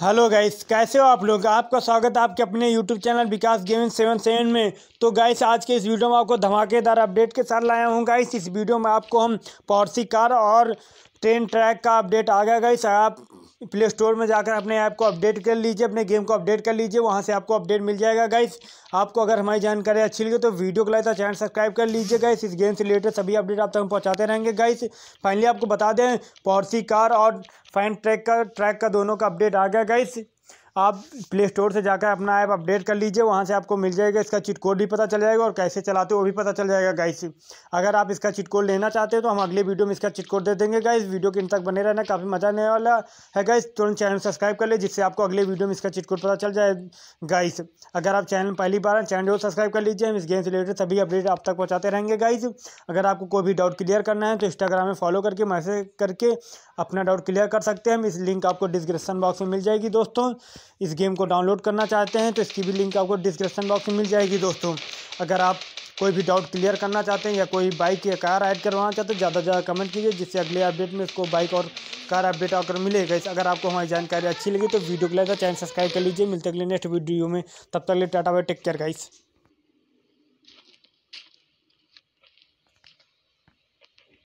hello guys कैसे हो आप लोग आपका स्वागत है आपके अपने YouTube channel Vikas gaming seven seven में तो गाइस आज के इस वीडियो में आपको धमाकेदार अपडेट के साथ लाया हूं गाइस इस वीडियो में आपको हम पॉर्सी कार और ट्रेन ट्रैक का अपडेट आ गया गाइस आप प्ले स्टोर में जाकर अपने ऐप को अपडेट कर लीजिए अपने गेम को अपडेट कर लीजिए वहाँ से आपको अपडेट मिल जाएगा गाइस आपको अगर हमारी जानकारी अच्छी लगी तो वीडियो को लाइक और चैनल सब्सक्राइब कर लीजिए गाइस इस गेम से रिलेटेड सभी अपडेट आप तक हम पहुँचाते रहेंगे गाइस फाइनली आपको बता दें पॉर्सी कार और फाइन ट्रैक का ट्रैक का दोनों का अपडेट आ गया गाइस आप प्ले स्टोर से जाकर अपना ऐप अपडेट कर लीजिए वहाँ से आपको मिल जाएगा इसका चिट कोड भी पता चल जाएगा और कैसे चलाते हो वो भी पता चल जाएगा गाइस अगर आप इसका चिट कोड लेना चाहते हो तो हम अगले वीडियो में इसका चिट कोड दे देंगे गाइस वीडियो के इन तक बने रहना काफ़ी मजा आने वाला है गाइस तुरंत चैनल सब्सक्राइब कर ले जिससे आपको अगले वीडियो में इसका चिट कोड पता चल जाए गाइस अगर आप चैनल पहली बार हैं चैनल को सब्सक्राइब कर लीजिए हम इस गेम से रिलेटेड सभी अपडेट आप तक पहुँचाते रहेंगे गाइस अगर आपको कोई भी डाउट क्लियर करना है तो इंस्टाग्राम में फॉलो करके मैसेज करके अपना डाउट क्लियर कर सकते हैं हम इस लिंक आपको डिस्क्रिप्शन बॉक्स में मिल जाएगी दोस्तों इस गेम को डाउनलोड करना चाहते हैं तो इसकी भी लिंक आपको डिस्क्रिप्शन बॉक्स में मिल जाएगी दोस्तों अगर आप कोई भी डाउट क्लियर करना चाहते हैं या कोई बाइक या कार ऐड करवाना चाहते हैं ज़्यादा से ज़्यादा कमेंट कीजिए जिससे अगले अपडेट में उसको बाइक और कार अपडेट आकर मिलेगा इस अगर आपको हमारी जानकारी अच्छी लगी तो वीडियो को लाइक चैनल सब्सक्राइब कर लीजिए मिलते अगले नेक्स्ट वीडियो में तब तक ले tata bye take care guys